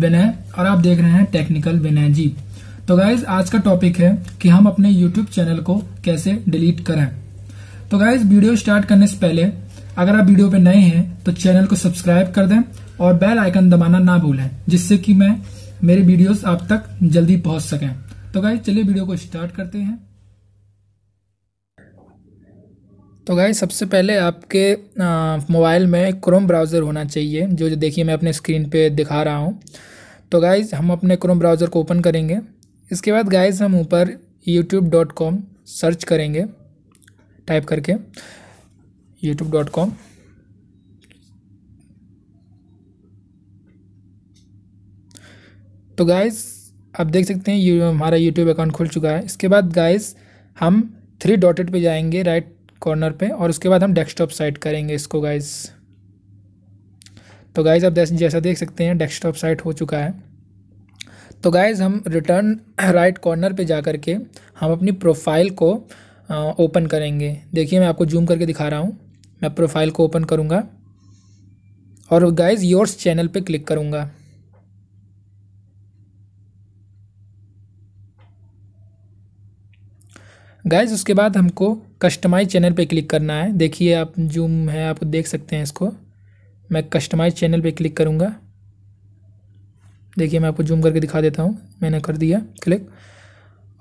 विनय और आप देख रहे हैं टेक्निकल विनय जी तो गाइज आज का टॉपिक है कि हम अपने यूट्यूब चैनल को कैसे डिलीट करें तो गाइज वीडियो स्टार्ट करने से पहले अगर आप वीडियो पे नए हैं तो चैनल को सब्सक्राइब कर दें और बेल आइकन दबाना ना भूलें जिससे कि मैं मेरे वीडियोस आप तक जल्दी पहुंच सकें तो गाइज चलिए वीडियो को स्टार्ट करते हैं तो गाइज सबसे पहले आपके मोबाइल में क्रोम ब्राउज़र होना चाहिए जो देखिए मैं अपने स्क्रीन पे दिखा रहा हूँ तो गाइज़ हम अपने क्रोम ब्राउज़र को ओपन करेंगे इसके बाद गाइज़ हम ऊपर यूट्यूब डॉट कॉम सर्च करेंगे टाइप करके यूट्यूब डॉट कॉम तो गाइज़ आप देख सकते हैं यू, हमारा यूट्यूब अकाउंट खुल चुका है इसके बाद गाइज़ हम थ्री डॉटेड पे जाएंगे राइट कॉर्नर पे और उसके बाद हम डेस्कटॉप साइट करेंगे इसको गाइज़ तो गाइज़ आप जैसा देख सकते हैं डेस्कटॉप साइट हो चुका है तो गाइज़ हम रिटर्न राइट कॉर्नर पे जा कर के हम अपनी प्रोफाइल को ओपन करेंगे देखिए मैं आपको जूम करके दिखा रहा हूँ मैं प्रोफाइल को ओपन करूँगा और गाइज़ योर्स चैनल पर क्लिक करूँगा गाइज उसके बाद हमको कस्टमाइज चैनल पे क्लिक करना है देखिए आप जूम है आप देख सकते हैं इसको मैं कस्टमाइज चैनल पे क्लिक करूँगा देखिए मैं आपको जूम करके दिखा देता हूँ मैंने कर दिया क्लिक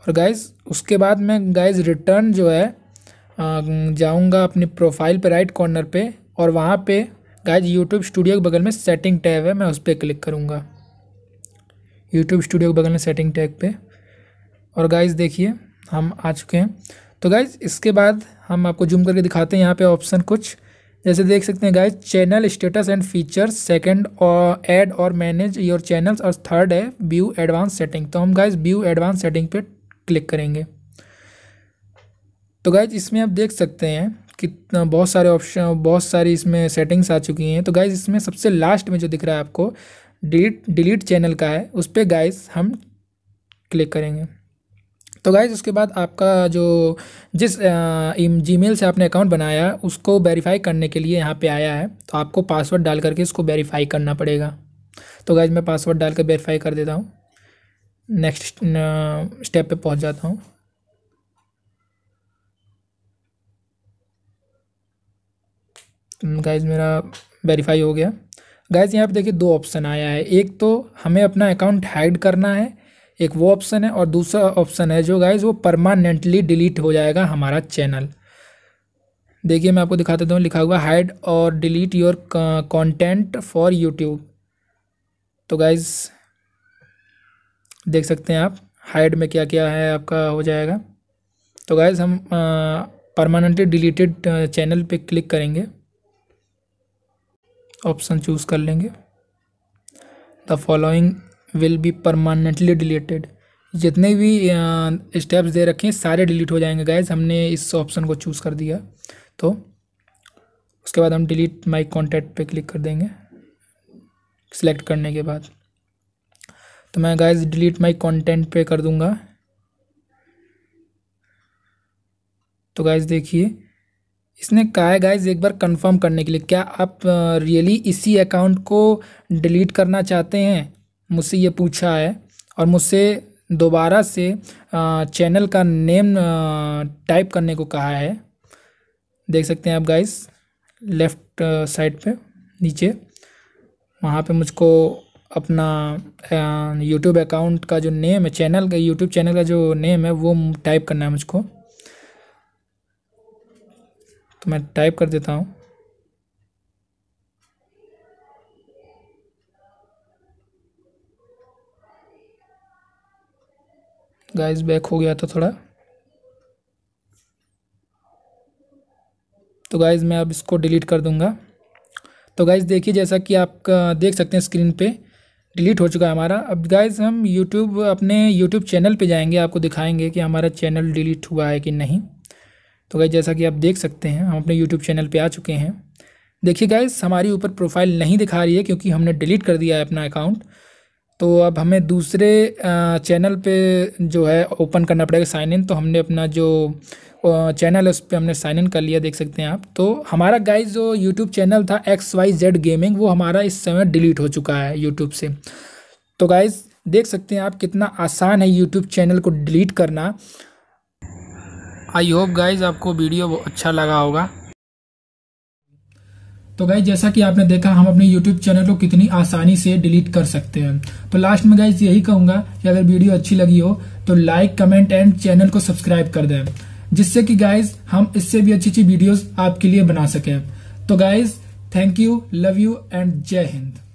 और गाइज उसके बाद मैं गाइज रिटर्न जो है जाऊँगा अपने प्रोफाइल पे राइट कॉर्नर पे और वहाँ पे गाइज यूट्यूब स्टूडियो के बगल में सेटिंग टैब है मैं उस पर क्लिक करूँगा यूट्यूब स्टूडियो के बगल में सेटिंग टैग पे और गाइज देखिए हम आ चुके हैं तो गाइज इसके बाद हम आपको जूम करके दिखाते हैं यहाँ पे ऑप्शन कुछ जैसे देख सकते हैं guys channel status and features second और ऐड और मैनेज योर चैनल्स और थर्ड है व्यू एडवांस सेटिंग तो हम गाइज व्यू एडवांस सेटिंग पे क्लिक करेंगे तो गाइज इसमें आप देख सकते हैं कि बहुत सारे ऑप्शन बहुत सारी इसमें सेटिंग्स आ चुकी हैं तो गाइज इसमें सबसे लास्ट में जो दिख रहा है आपको डिलीट डिलीट चैनल का है उस पर गाइज हम क्लिक करेंगे तो गाइज़ उसके बाद आपका जो जिस जी मेल से आपने अकाउंट बनाया उसको वेरीफाई करने के लिए यहाँ पे आया है तो आपको पासवर्ड डाल करके इसको वेरीफाई करना पड़ेगा तो गाइज़ मैं पासवर्ड डाल कर वेरीफाई कर देता हूँ नेक्स्ट स्टेप पे पहुँच जाता हूँ गाइज hmm, मेरा वेरीफाई हो गया गाइज यहाँ पे देखिए दो ऑप्शन आया है एक तो हमें अपना अकाउंट हाइड करना है एक वो ऑप्शन है और दूसरा ऑप्शन है जो गाइज वो परमानेंटली डिलीट हो जाएगा हमारा चैनल देखिए मैं आपको दिखा देता हूँ लिखा हुआ हाइड और delete your content for YouTube तो गाइज देख सकते हैं आप हाइड में क्या क्या है आपका हो जाएगा तो गाइज हम परमानेंटली डिलीटेड चैनल पे क्लिक करेंगे ऑप्शन चूज़ कर लेंगे the following will be permanently deleted जितने भी स्टेप्स दे रखे हैं सारे डिलीट हो जाएंगे गाइज हमने इस ऑप्शन को चूज़ कर दिया तो उसके बाद हम डिलीट माई कॉन्टैक्ट पे क्लिक कर देंगे सिलेक्ट करने के बाद तो मैं गाइज डिलीट माई कॉन्टेंट पे कर दूंगा तो गाइज देखिए इसने कहा है गाइज एक बार कंफर्म करने के लिए क्या आप रियली इसी अकाउंट को डिलीट करना चाहते हैं मुझसे ये पूछा है और मुझसे दोबारा से चैनल का नेम टाइप करने को कहा है देख सकते हैं आप गाइस लेफ़्ट साइड पे नीचे वहाँ पे मुझको अपना यूट्यूब अकाउंट का जो नेम है चैनल का यूट्यूब चैनल का जो नेम है वो टाइप करना है मुझको तो मैं टाइप कर देता हूँ गाइस बैक हो गया था थोड़ा तो गाइस मैं अब इसको डिलीट कर दूंगा तो गाइस देखिए जैसा कि आप देख सकते हैं स्क्रीन पे डिलीट हो चुका है हमारा अब गाइस हम यूट्यूब अपने यूट्यूब चैनल पे जाएंगे आपको दिखाएंगे कि हमारा चैनल डिलीट हुआ है कि नहीं तो गाइस जैसा कि आप देख सकते हैं हम अपने यूट्यूब चैनल पर आ चुके हैं देखिए गाइस हमारी ऊपर प्रोफाइल नहीं दिखा रही है क्योंकि हमने डिलीट कर दिया है अपना अकाउंट तो अब हमें दूसरे चैनल पे जो है ओपन करना पड़ेगा साइन इन तो हमने अपना जो चैनल है उस पर हमने साइन इन कर लिया देख सकते हैं आप तो हमारा गाइस जो यूट्यूब चैनल था एक्स वाई जेड गेमिंग वो हमारा इस समय डिलीट हो चुका है यूट्यूब से तो गाइस देख सकते हैं आप कितना आसान है यूट्यूब चैनल को डिलीट करना आई होप गाइज आपको वीडियो अच्छा लगा होगा तो गाइज जैसा कि आपने देखा हम अपने YouTube चैनल को कितनी आसानी से डिलीट कर सकते हैं तो लास्ट में गाइज यही कहूंगा कि अगर वीडियो अच्छी लगी हो तो लाइक कमेंट एंड चैनल को सब्सक्राइब कर दें जिससे कि गाइज हम इससे भी अच्छी अच्छी वीडियोस आपके लिए बना सकें तो guys thank you love you and Jai Hind